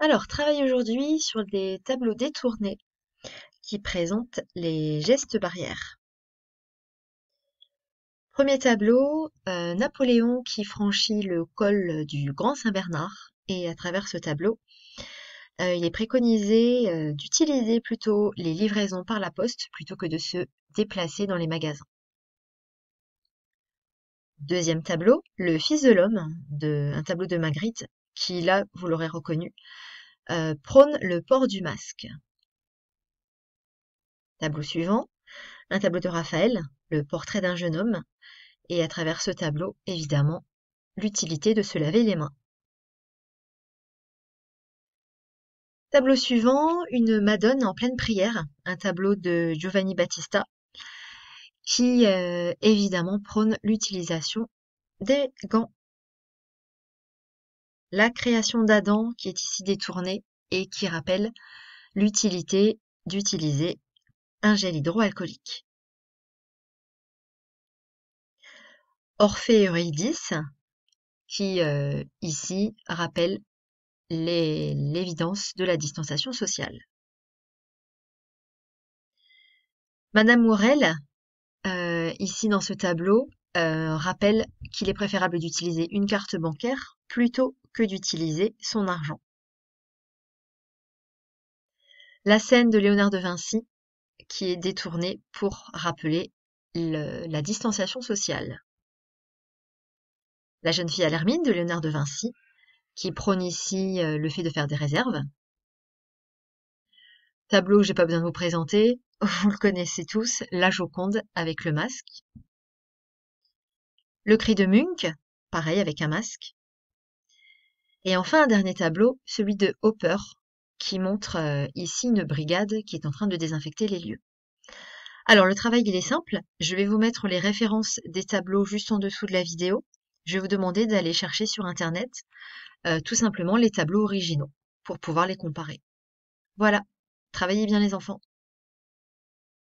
Alors, travaille aujourd'hui sur des tableaux détournés qui présentent les gestes barrières. Premier tableau, euh, Napoléon qui franchit le col du Grand Saint-Bernard et à travers ce tableau, euh, il est préconisé euh, d'utiliser plutôt les livraisons par la poste plutôt que de se déplacer dans les magasins. Deuxième tableau, Le Fils de l'homme, de, un tableau de Magritte qui là, vous l'aurez reconnu, euh, prône le port du masque. Tableau suivant, un tableau de Raphaël, le portrait d'un jeune homme, et à travers ce tableau, évidemment, l'utilité de se laver les mains. Tableau suivant, une Madone en pleine prière, un tableau de Giovanni Battista, qui euh, évidemment prône l'utilisation des gants la création d'Adam qui est ici détournée et qui rappelle l'utilité d'utiliser un gel hydroalcoolique. Orphée Eurydice, qui euh, ici rappelle l'évidence de la distanciation sociale. Madame Morel, euh, ici dans ce tableau, euh, rappelle qu'il est préférable d'utiliser une carte bancaire plutôt d'utiliser son argent. La scène de Léonard de Vinci qui est détournée pour rappeler la distanciation sociale. La jeune fille à l'hermine de Léonard de Vinci qui prône ici euh, le fait de faire des réserves. Tableau que j'ai pas besoin de vous présenter, vous le connaissez tous, la Joconde avec le masque. Le cri de Munch, pareil avec un masque. Et enfin, un dernier tableau, celui de Hopper, qui montre euh, ici une brigade qui est en train de désinfecter les lieux. Alors, le travail, il est simple. Je vais vous mettre les références des tableaux juste en dessous de la vidéo. Je vais vous demander d'aller chercher sur Internet euh, tout simplement les tableaux originaux pour pouvoir les comparer. Voilà. Travaillez bien les enfants.